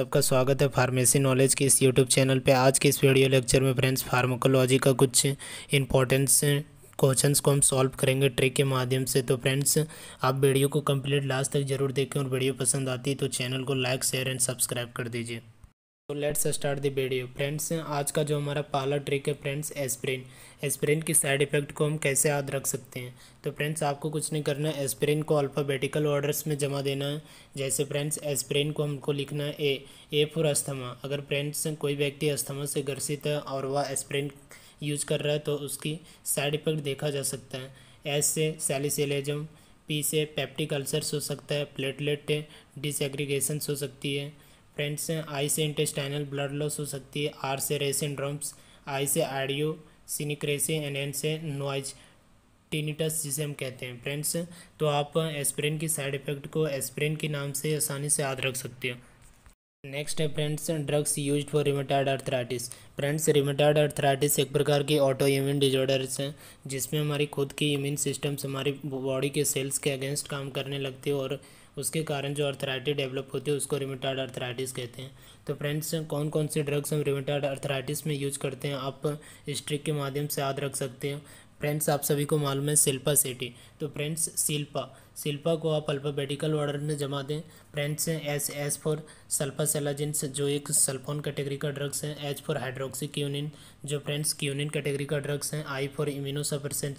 सबका स्वागत है फार्मेसी नॉलेज के इस यूट्यूब चैनल पे आज के इस वीडियो लेक्चर में फ्रेंड्स फार्माकोलॉजी का कुछ इंपॉर्टेंस क्वेश्चंस को हम सॉल्व करेंगे ट्रिक के माध्यम से तो फ्रेंड्स आप वीडियो को कंप्लीट लास्ट तक जरूर देखें और वीडियो पसंद आती है तो चैनल को लाइक शेयर एंड सब्सक्राइब कर दीजिए तो let's start the video friends आज का जो हमारा पहला ट्रिक है फ्रेंड्स एस्प्रिन एस्प्रिन की साइड इफ़ेक्ट को हम कैसे याद रख सकते हैं तो फ्रेंड्स आपको कुछ नहीं करना है एस्प्रिन को अल्फ़ाबेटिकल ऑर्डर्स में जमा देना है जैसे फ्रेंड्स एस्प्रिन को हमको लिखना है ए ए फॉर अस्थमा अगर फ्रेंड्स कोई व्यक्ति अस्थमा से ग्रसित है और वह एस्प्रिन यूज कर रहा है तो उसकी साइड इफ़ेक्ट देखा जा सकता है एस से सेलिसिलेजम पी से पेप्टिक अल्सर्स हो सकता है प्लेटलेट डिसएग्रीगेशंस हो सकती है फ्रेंड्स आई से इंटेस्टाइनल ब्लड लॉस हो सकती है आर से रेसिन ड्रम्स आई से आडियो सिनिक्रेसी एन एन से नोइज टीनिटस जिसे हम कहते हैं फ्रेंड्स तो आप एस्प्रिन की साइड इफेक्ट को एस्प्रिन के नाम से आसानी से याद रख सकते हो नेक्स्ट है friends drugs use for rheumatoid arthritis friends rheumatoid arthritis एक प्रकार की ऑटो इम्यून डिजॉर्डर्स हैं जिसमें हमारी खुद की इम्यून सिस्टम्स हमारी बॉडी के सेल्स के अगेंस्ट काम करने लगती है और उसके कारण जो अर्थराइटिस डेवलप होती है उसको रिमिटाड अर्थराइटिस कहते हैं तो फ्रेंड्स कौन कौन से ड्रग्स हम रिमेटाड अर्थराइटिस में यूज करते हैं आप स्ट्रिक के माध्यम से याद रख सकते हैं फ्रेंड्स आप सभी को मालूम है शिल्पा सेटी तो फ्रेंड्स शिल्पा शिल्पा को आप अल्फ़ाबेटिकल ऑर्डर में जमा दें friends S S for sulfasalazines जो एक सल्फोन कैटेगरी का ड्रग्स है एच फॉर हाइड्रोक्सी क्यूनिन जो फ्रेंड्स क्यूनिन कैटेगरी का ड्रग्स हैं I for immunosuppressant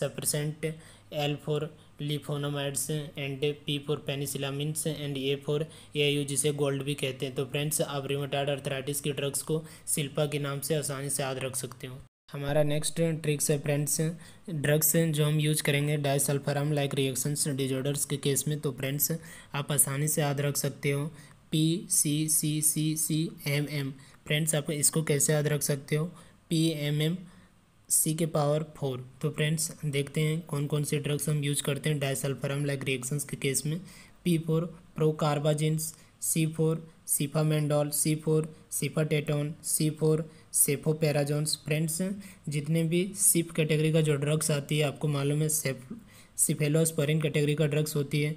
suppressant L for leflunomides and P for penicillamines and A for A U जिसे gold भी कहते हैं तो फ्रेंड्स आप रिमोटाइड अर्थराइटिस की ड्रग्स को शिल्पा के नाम से आसानी से याद रख सकते हो हमारा नेक्स्ट ट्रिक्स है फ्रेंड्स ड्रग्स जो हम यूज करेंगे डाइसल्फराम लाइक रिएक्शंस डिजॉर्डर्स के केस में तो फ्रेंड्स आप आसानी से याद रख सकते हो P C C C C M M friends आप इसको कैसे याद रख सकते हो पी एम एम सी के पावर फोर तो फ्रेंड्स देखते हैं कौन कौन से ड्रग्स हम यूज करते हैं डायसल्फरम लाइक रिएक्शंस के केस में P for procarbazines C for cefamandole C for cefotetan C for cefoperazones friends जितने भी सिप कैटेगरी का जो ड्रग्स आती है आपको मालूम है सेफ सिफेलोस्परिन कैटेगरी का ड्रग्स होती है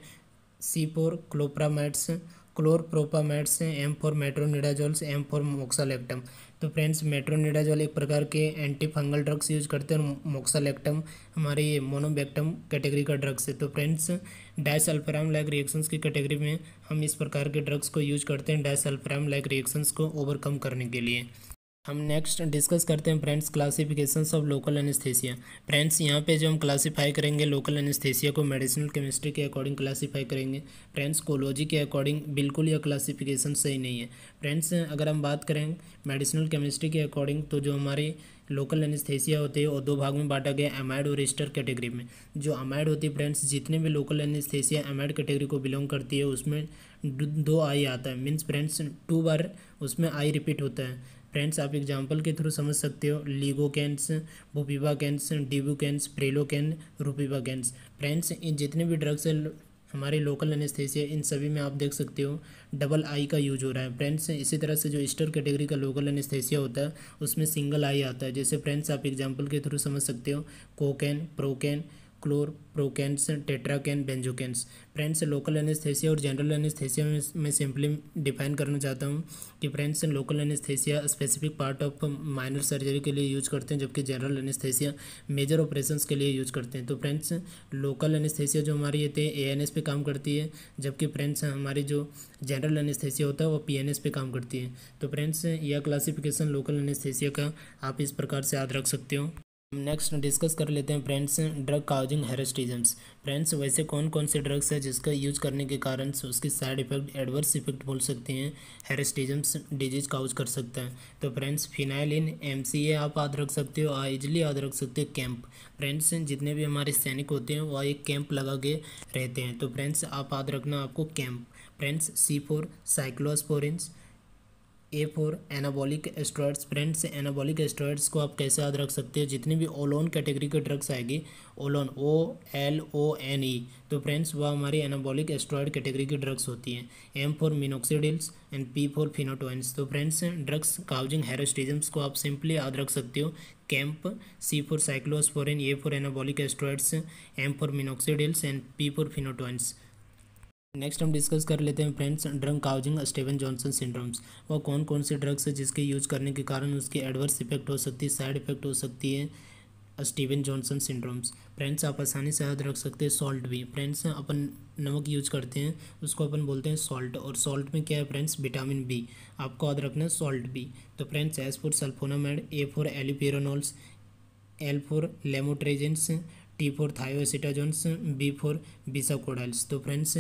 C for chlorpropamides chlorpropamides M for metronidazoles M for moxalactam तो फ्रेंड्स मेट्रोनिडाजोल एक प्रकार के एंटी फंगल ड्रग्स यूज करते हैं और मोक्सालेक्टम हमारे ये मोनोबैक्टम कैटेगरी का ड्रग्स है तो फ्रेंड्स डाइसल्फ्राम लाइक रिएक्शंस की कैटेगरी में हम इस प्रकार के ड्रग्स को यूज करते हैं डाइसल्फ्राम लाइक रिएक्शंस को ओवरकम करने के लिए हम नेक्स्ट डिस्कस करते हैं friends classification of local anaesthesia friends यहाँ पे जो हम क्लासिफाई करेंगे लोकल एनेस्थेसिया को मेडिसिनल केमिस्ट्री के अकॉर्डिंग क्लासिफाई करेंगे फ्रेंड्स कोलोजी के अकॉर्डिंग बिल्कुल यह क्लासिफिकेशन सही नहीं है फ्रेंड्स अगर हम बात करें मेडिसिनल केमिस्ट्री के अकॉर्डिंग तो जो हमारी लोकल एनेस्थेसिया होती है और दो भाग में बांटा गया एमाइड और एस्टर कैटेगरी में जो अमाइड होती है फ्रेंड्स जितने भी लोकल एनेस्थेसिया एमाइड कैटेगरी को बिलोंग करती है उसमें दो आई आता है मीन्स फ्रेंड्स टू बार उसमें आई रिपीट होता है फ्रेंड्स आप एग्जाम्पल के थ्रू समझ सकते हो lignocaines bupivacaines dibucaines prilocaine ropivacaines friends इन जितने भी ड्रग्स हैं हमारे लोकल एनेस्थेसिया इन सभी में आप देख सकते हो डबल आई का यूज हो रहा है फ्रेंड्स इसी तरह से जो स्टर कैटेगरी का लोकल एनेस्थेसिया होता है उसमें सिंगल आई आता है जैसे फ्रेंड्स आप एग्जाम्पल के थ्रू समझ सकते हो cocaine procaine chloroprocaines tetracaine benzocaines friends local anaesthesia और जनरल एनेस्थेसिया में मैं सिंपली डिफाइन करना चाहता हूँ कि friends local anaesthesia specific part of minor surgery के लिए यूज़ करते हैं जबकि जनरल एनेस्थेसिया मेजर ऑपरेशंस के लिए यूज़ करते हैं तो फ्रेंड्स लोकल एनेस्थेसिया जो हमारी होती है ए एन एस पे काम करती है जबकि फ्रेंड्स हमारी जो जनरल एनेस्थेसिया होता है वो पी एन एस पे काम करती है तो फ्रेंड्स यह क्लासिफिकेशन लोकल एनेस्थेसिया का आप इस प्रकार से याद रख सकते हो नेक्स्ट डिस्कस कर लेते हैं friends drug causing hirsutisms friends वैसे कौन कौन से ड्रग्स हैं जिसका यूज करने के कारण उसकी साइड इफेक्ट एडवर्स इफेक्ट बोल सकते हैं हेरेस्टिजम्स डिजीज काउज कर सकता है तो फ्रेंड्स फिनाइल इन एम आप याद रख सकते हो इजिली याद रख सकते हो कैंप फ्रेंड्स जितने भी हमारे सैनिक होते हैं वह एक कैंप लगा के रहते हैं तो फ्रेंड्स आप याद रखना आपको camp friends C for cyclosporins A for anabolic steroids friends anabolic steroids को आप कैसे याद रख सकते हो जितनी भी ओलोन कैटेगरी के ड्रग्स आएगी ओलोन O L O N E तो फ्रेंड्स वह हमारी एनाबॉलिक एस्ट्रॉयड कैटेगरी की ड्रग्स होती हैं M for minoxidils and P for phenytoins तो फ्रेंड्स ड्रग्स काउजिंग हेरोस्टिजम्स को आप सिंपली याद रख सकते हो camp C for cyclosporin A for anabolic steroids M for minoxidils and P for phenytoins next हम डिस्कस कर लेते हैं friends drug causing Steven Johnson syndromes वो कौन कौन से ड्रग्स है जिसके यूज करने के कारण उसकी एडवर्स इफेक्ट हो सकती है साइड इफेक्ट हो सकती है स्टीवन जॉनसन सिंड्रोम्स फ्रेंड्स आप आसानी से याद रख सकते हैं सॉल्ट भी फ्रेंड्स अपन नमक यूज करते हैं उसको अपन बोलते हैं सॉल्ट और सॉल्ट में क्या है फ्रेंड्स विटामिन बी आपको याद रखना है सॉल्ट बी तो friends S for sulfonamide A for allopurinols L for lamotrigines T for thiacetazones B for bisacodyls तो फ्रेंड्स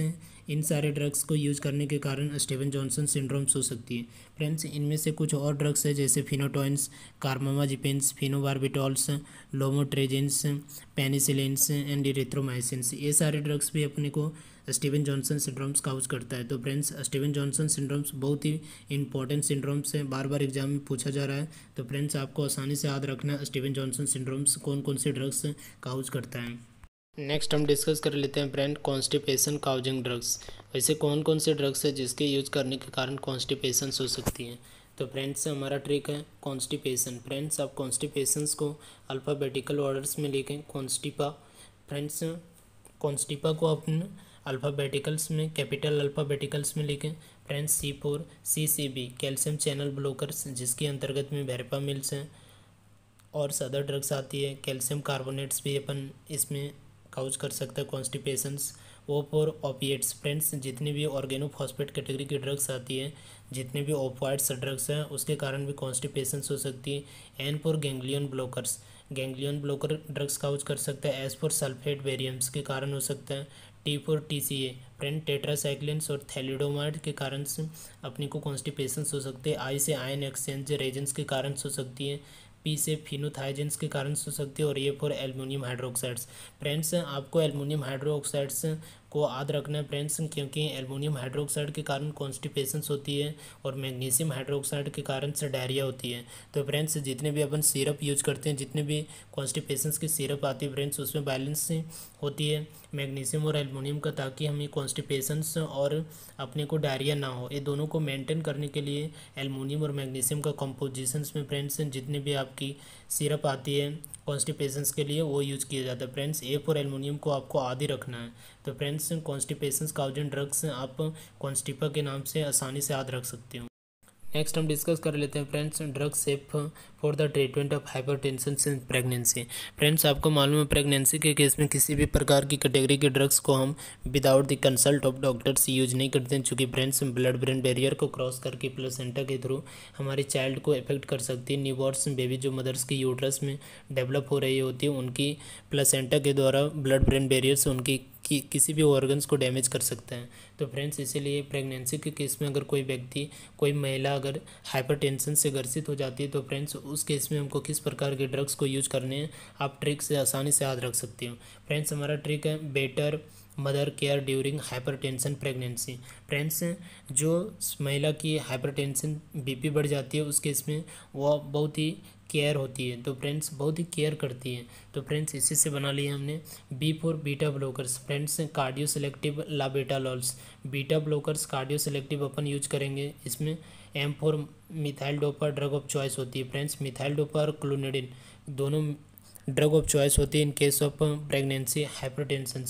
इन सारे ड्रग्स को यूज करने के कारण स्टेवन जॉनसन सिंड्रोम्स हो सकती है फ्रेंड्स इनमें से कुछ और ड्रग्स है जैसे फिनोटॉइंस कार्मोमाजिपेंस फिनोबारबिटॉल्स लोमोट्रेजेंस पेनिसिलेंस एंड इरेथ्रोमाइसिन्स ये सारे ड्रग्स भी अपने को स्टीवन जॉनसन सिंड्रोम्स काउज करता है तो फ्रेंड्स स्टीवन जॉनसन सिंड्रोम्स बहुत ही इंपॉर्टेंट सिंड्रोम्स हैं बार बार एग्जाम में पूछा जा रहा है तो फ्रेंड्स आपको आसानी से याद रखना स्टीवन जॉनसन सिंड्रोम्स कौन कौन से ड्रग्स काउज करता है नेक्स्ट हम डिस्कस कर लेते हैं फ्रेंड कॉन्स्टिपेशन काउजिंग ड्रग्स वैसे कौन कौन से ड्रग्स है जिसके यूज करने के कारण कॉन्स्टिपेशन हो सकती हैं तो फ्रेंड्स हमारा ट्रिक है कॉन्स्टिपेशन फ्रेंड्स आप कॉन्स्टिपेशंस को अल्फ़ाबेटिकल ऑर्डर्स में लिखें कॉन्स्टिपा फ्रेंड्स कॉन्स्टिपा को अपने अल्फ़ाबेटिकल्स में कैपिटल अल्फ़ाबेटिकल्स में लिखें friends C for C C B calcium channel blockers जिसके अंतर्गत में भैरपा मिल्स हैं और सदर ड्रग्स आती है कैल्शियम कार्बोनेट्स भी अपन इसमें काउज कर सकते हैं constipation O for opiates friends जितनी भी ऑर्गेनोफॉस्फेट कैटेगरी की ड्रग्स आती है जितने भी ओपवाइड्स ड्रग्स हैं उसके कारण भी कॉन्स्टिपेशन हो सकती है N for ganglion blockers ganglion blocker drugs का यूज कर सकता है एस फोर सल्फेट वेरियम्स के कारण हो सकता है T for T C A friend tetracycline और थैलिडोमाइड के कारण से अपने को कॉन्स्टिपेशन हो सकते हैं आई से आयन एक्सचेंज रेजेंस के कारण हो सकती है पी से फिनोथाइजेंस के कारण हो सकती है और ये फॉर एलमिनियम हाइड्रोक्साइड्स फ्रेंड्स आपको एलमिनियम हाइड्रोक्साइड्स को याद रखना है फ्रेंड्स क्योंकि एल्युमिनियम हाइड्रोक्साइड के कारण कॉन्स्टिपेशंस होती है और मैग्नीशियम हाइड्रोक्साइड के कारण से डायरिया होती है तो फ्रेंड्स जितने भी अपन सिरप यूज करते हैं जितने भी कॉन्स्टिपेशंस की सिरप आती है फ्रेंड्स उसमें बैलेंस होती है मैग्नीशियम और एल्युमिनियम का ताकि हमें कॉन्स्टिपेशन और अपने को डायरिया ना हो ये दोनों को मेनटेन करने के लिए एल्युमिनियम और मैग्नीशियम का कंपोजिशन में फ्रेंड्स जितने भी आपकी सिरप आती है कॉन्स्टिपेशन के लिए वो यूज़ किया जाता है फ्रेंड्स ए फोर एलमोनियम को आपको आदि रखना है तो फ्रेंड्स कॉन्स्टिपेशन काउजन ड्रग्स आप कॉन्स्टिपा के नाम से आसानी से याद रख सकते हो नेक्स्ट हम डिस्कस कर लेते हैं friends drug safe for the treatment of hypertension in pregnancy friends आपको मालूम है प्रेगनेंसी के केस में किसी भी प्रकार की कैटेगरी के ड्रग्स को हम without the consult of doctors use नहीं करते हैं चूँकि फ्रेंड्स ब्लड ब्रेन बैरियर को क्रॉस करके प्लेसेंटा के थ्रू हमारे चाइल्ड को इफेक्ट कर सकती है न्यूबॉर्स बेबी जो मदर्स की यूट्रस में डेवलप हो रही होती है उनकी प्लेसेंटा के द्वारा ब्लड ब्रेन बैरियर से उनकी कि, किसी भी ऑर्गन्स को डैमेज कर सकते हैं तो फ्रेंड्स इसीलिए प्रेगनेंसी के केस में अगर कोई व्यक्ति कोई महिला अगर हाइपरटेंशन से ग्रसित हो जाती है तो फ्रेंड्स उस केस में हमको किस प्रकार के ड्रग्स को यूज करने हैं आप ट्रिक से आसानी से याद रख सकते हो फ्रेंड्स हमारा ट्रिक है better mother care during hypertension pregnancy friends जो महिला की हाइपरटेंशन बीपी बढ़ जाती है उस केस में वह बहुत ही केयर होती है तो फ्रेंड्स बहुत ही केयर करती है तो फ्रेंड्स इसी से बना लिया हमने B for beta blockers friends cardio selective labetalols beta blockers cardio selective अपन यूज करेंगे इसमें M for methyl dopa drug of choice होती है फ्रेंड्स मिथाइल डोपर और क्लोनिडिन दोनों ड्रग ऑफ चॉइस होती है in case of pregnancy hypertension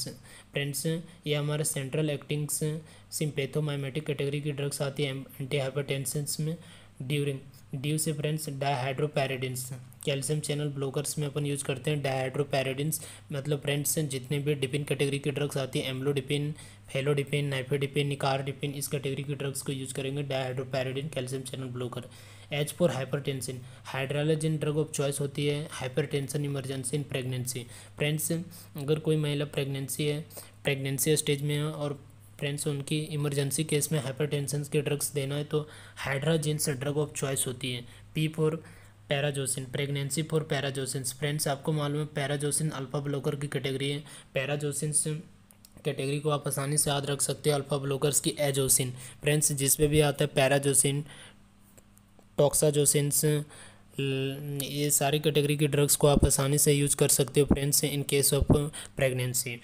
friends ये हमारे सेंट्रल एक्टिंग्स सिंपेथोमाइमेटिक कैटेगरी की ड्रग्स आती है एंटी हाइपरटेंशन में ड्यूरिंग ड्यू से friends dihydropyridines calcium channel blockers में अपन यूज करते हैं डायहाइड्रोपैराडिन्स मतलब फ्रेंड्स जितने भी डिपिन कैटेगरी की ड्रग्स आती है एम्लोडिपिन फेलोडिपिन नाइफेडिपिन डिपिन इस कैटेगरी की ड्रग्स को यूज करेंगे dihydropyridine calcium channel blocker H for hypertension hydralazine drug of choice होती है hypertension emergency in pregnancy friends अगर कोई महिला प्रेगनेंसी है प्रेगनेंसी स्टेज में है और फ्रेंड्स उनकी इमरजेंसी केस में हाइपरटेंशन के ड्रग्स देना है तो हाइड्राजेंस ड्रग ऑफ चॉइस होती है P for prazosin pregnancy for prazosin friends आपको मालूम है पैराजोसिन अल्फा ब्लॉकर की कैटेगरी है पैराजोसिन कैटेगरी को आप आसानी से याद रख सकते हैं अल्फा ब्लॉकर्स की एजोसिन फ्रेंड्स पे भी आता है पैराजोसिन टॉक्साजोसिन्स ये सारी कैटेगरी की ड्रग्स को आप आसानी से यूज कर सकते हो friends in case of pregnancy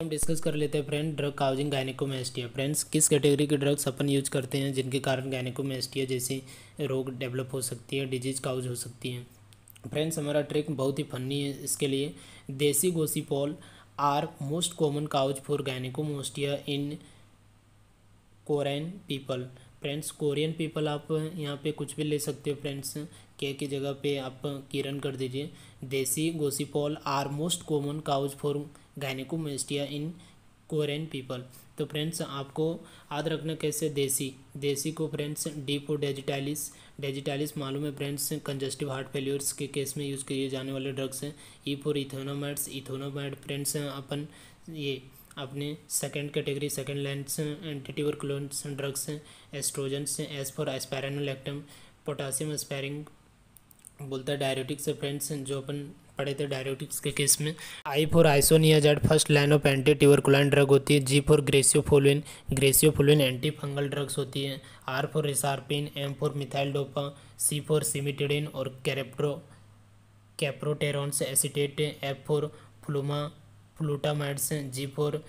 हम डिस्कस कर लेते हैं friend drug causing gynaecomastia friends किस कैटेगरी के ड्रग्स अपन यूज करते हैं जिनके कारण गायनिकोमेस्टिया जैसे रोग डेवलप हो सकती है डिजीज काउज हो सकती है फ्रेंड्स हमारा ट्रिक बहुत ही फनी है इसके लिए desi gossypol are most common cause for gynaecomastia in Korean people friends Korean people आप यहाँ पे कुछ भी ले सकते हो फ्रेंड्स के की जगह पे आप किरण कर दीजिए desi gossypol are most common cause for gynaecomastia in Korean people तो फ्रेंड्स आपको याद रखना कैसे देसी देसी को friends D for digitalis digitalis मालूम है फ्रेंड्स कंजेस्टिव हार्ट फेल्योर्स के केस में यूज़ किए जाने वाले ड्रग्स हैं ई फॉर इथोनोमाइड्स इथोनोमाइड फ्रेंड्स अपन ये अपने सेकेंड कैटेगरी सेकेंड लैंड्स एंटीटीवर क्लोन्स ड्रग्स हैं एस्ट्रोजेंस हैं S for spironolactone potassium sparing बोलता है डायरेटिक्स फ्रेंड्स जो अपन पढ़े थे डायरेटिक्स के केस में I for isoniazid first line of anti tuberculin drug होती है G for griseofulvin griseofulvin anti fungal drugs होती है R for reserpine M for methyl dopa C for cimetidine और कैरेप्ट्रो cyproterones acetate F for fluma flutamides G for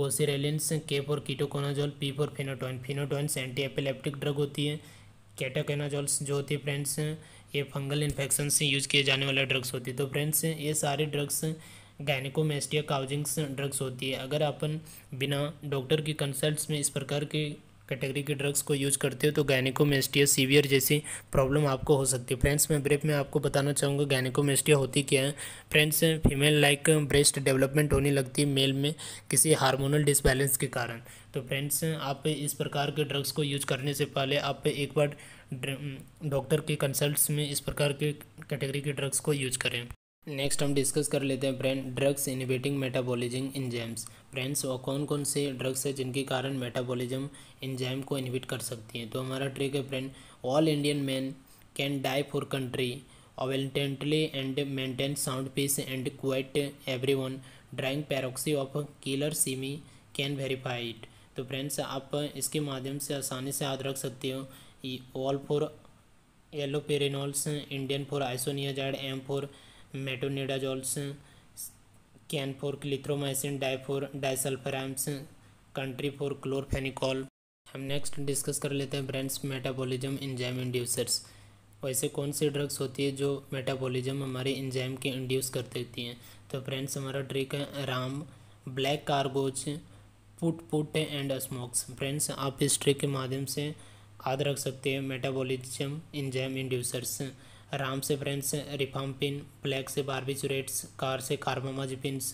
goserelins K for ketoconazole P for phenytoin phenytoins anti epileptic drug होती है कैटाकेनाजोल्स जो होती है friends ये फंगल इन्फेक्शन से use किए जाने वाला ड्रग्स होती है तो फ्रेंड्स ये सारे ड्रग्स गैनिकोमेस्टिया काउजिंग्स ड्रग्स होती है अगर अपन बिना डॉक्टर की कंसल्ट में इस प्रकार के कैटेगरी के ड्रग्स को यूज करते हो तो गैनिकोमेस्टिया सीवियर जैसी प्रॉब्लम आपको हो सकती है फ्रेंड्स मैं ब्रेक में आपको बताना चाहूँगा गैनिकोमेस्टिया होती क्या है friends female like breast development होने लगती है मेल में किसी हार्मोनल डिसबैलेंस के कारण तो फ्रेंड्स आप इस प्रकार के ड्रग्स को यूज करने से पहले आप एक बार डॉक्टर के कंसल्ट्स में इस प्रकार के कैटेगरी के ड्रग्स को यूज करें नेक्स्ट हम डिस्कस कर लेते हैं brain drugs inhibiting metabolism enzymes brains और कौन कौन से ड्रग्स हैं जिनके कारण मेटाबॉलिज्म इंजाइम को इनहिबिट कर सकती हैं तो हमारा ट्रिक है brain all Indian man can die for country valiantly and maintain sound peace and quiet every one drawing proxy of killer semi can verified तो फ्रेंड्स आप इसके माध्यम से आसानी से याद रख सकते हो all for allopurinols Indian for isoniazid M for metronidazoles can for clarithromycin die for disulfirams country for chloramphenicol हम नेक्स्ट डिस्कस कर लेते हैं ब्रेंड्स मेटाबॉलिज्म इंजाइम इंड्यूसर्स वैसे कौन सी ड्रग्स होती है जो मेटाबॉलिज्म हमारे इंजाइम के इंड्यूस कर देती हैं तो फ्रेंड्स हमारा ट्रिक है Ram black cargos put put and smokes friends आप इस ट्रिक के माध्यम से याद रख सकते हैं मेटाबॉलिज्म इंजैम इंड्यूसर्स राम से फ्रेंड्स रिफामपिन ब्लैक से बारबिचुरेट्स कार से कार्बामाजिपिन्स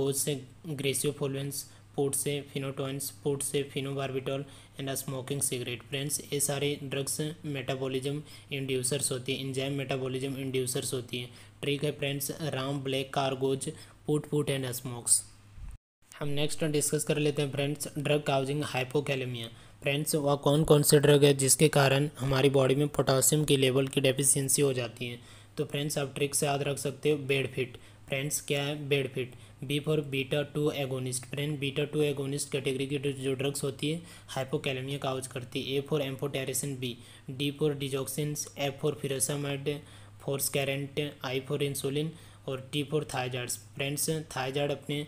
गोज से ग्रेसियोफोलेंस पुट से फिनोटोइंस पुट से phenobarbitol and smoking cigarette friends ये सारे ड्रग्स मेटाबॉलिज्म इंड्यूसर्स होती है इंजैम मेटाबॉलिज्म इंड्यूसर्स होती है ट्रिक है friends Ram black cargos put put and smokes हम नेक्स्ट डिस्कस कर लेते हैं friends drug causing hypokalaemia friends वह कौन कौन से ड्रग है जिसके कारण हमारी बॉडी में पोटासियम के लेवल की डेफिशिएंसी हो जाती है तो फ्रेंड्स आप ट्रिक से याद रख सकते हो बेडफिट फ्रेंड्स क्या है bed fit B for beta two agonist friend beta two agonist category की जो ड्रग्स होती है हाइपोकैलेमिया का आउज करती है A for amphotericin B D for digoxins F for frusemide फोर स्कैरेंट आई फॉर इंसुलिन और T for thiazides friends thiazide अपने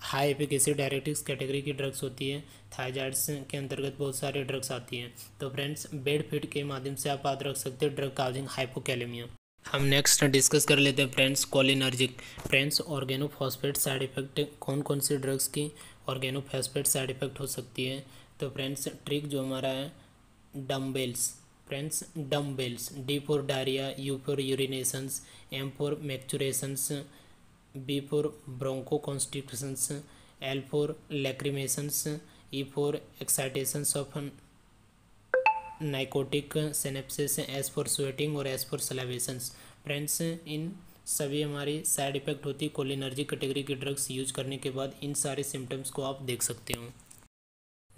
हाई एफिकेसी डायरेटिक्स कैटेगरी की ड्रग्स होती है थायजाइड्स के अंतर्गत बहुत सारे ड्रग्स आती हैं तो फ्रेंड्स बेड फिट के माध्यम से आप याद रख सकते हो ड्रग काउजिंग हाइपोकैलेमिया हम नेक्स्ट डिस्कस कर लेते हैं friends cholinergic friends organophosphate side effect कौन कौन सी ड्रग्स की ऑर्गेनोफॉस्फेट साइड इफेक्ट हो सकती है तो फ्रेंड्स ट्रिक जो हमारा है dumbbells friends dumbbells D for diarrhoea U for urinations M for micturitions B for broncho constitutions L for lacrimations E for excitations of nicotinic synapses S for sweating और S for salivations friends इन सभी हमारी side effect होती है cholinergic category की drugs use करने के बाद इन सारे सिम्टम्स को आप देख सकते हो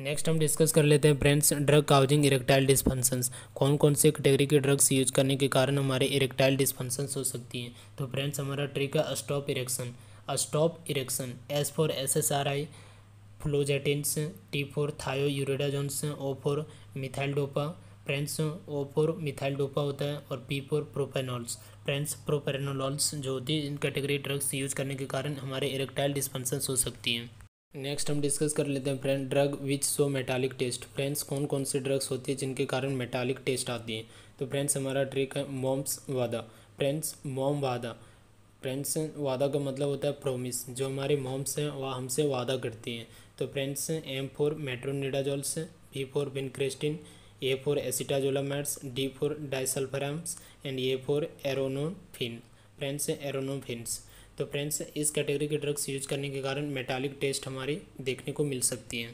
नेक्स्ट हम डिस्कस कर लेते हैं friends drug causing erectile dysfunctions कौन कौन से कैटेगरी के ड्रग्स यूज करने के कारण हमारे इरेक्टाइल डिस्फंक्शंस हो सकती हैं तो फ्रेंड्स हमारा ट्रिक है stop erection stop erection S for S S R I fluoxetines T for thioridazines O for methyl dopa friends O for methyl dopa होता है और P for propranolols friends propranolols जो होती है इन category drugs use करने के कारण हमारे इरेक्टाइल डिस्फंक्शंस हो सकती हैं नेक्स्ट हम डिस्कस कर लेते हैं friend drug which so metallic taste friends कौन कौन से ड्रग्स होती है जिनके कारण मेटालिक टेस्ट आती तो है तो फ्रेंड्स हमारा ट्रिक है मोम्स वादा फ्रेंड्स मोम वादा फ्रेंड्स वादा का मतलब होता है प्रोमिस जो हमारे मोम्स हैं वह हमसे वादा करती हैं तो friends M for metronidazoles B for vincristine A for acetazolamides D for disulfirams and A for auranofin friends auranofins तो फ्रेंड्स इस कैटेगरी के ड्रग्स यूज करने के कारण मेटालिक टेस्ट हमारी देखने को मिल सकती है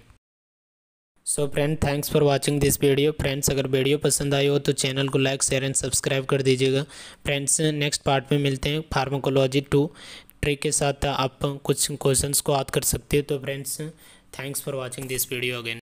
so friend thanks for watching this video friends अगर वीडियो पसंद आई हो तो चैनल को लाइक शेयर एंड सब्सक्राइब कर दीजिएगा फ्रेंड्स नेक्स्ट पार्ट में मिलते हैं फार्माकोलॉजी टू ट्रिक के साथ आप कुछ क्वेश्चंस को याद कर सकते हो तो friends thanks for watching this video again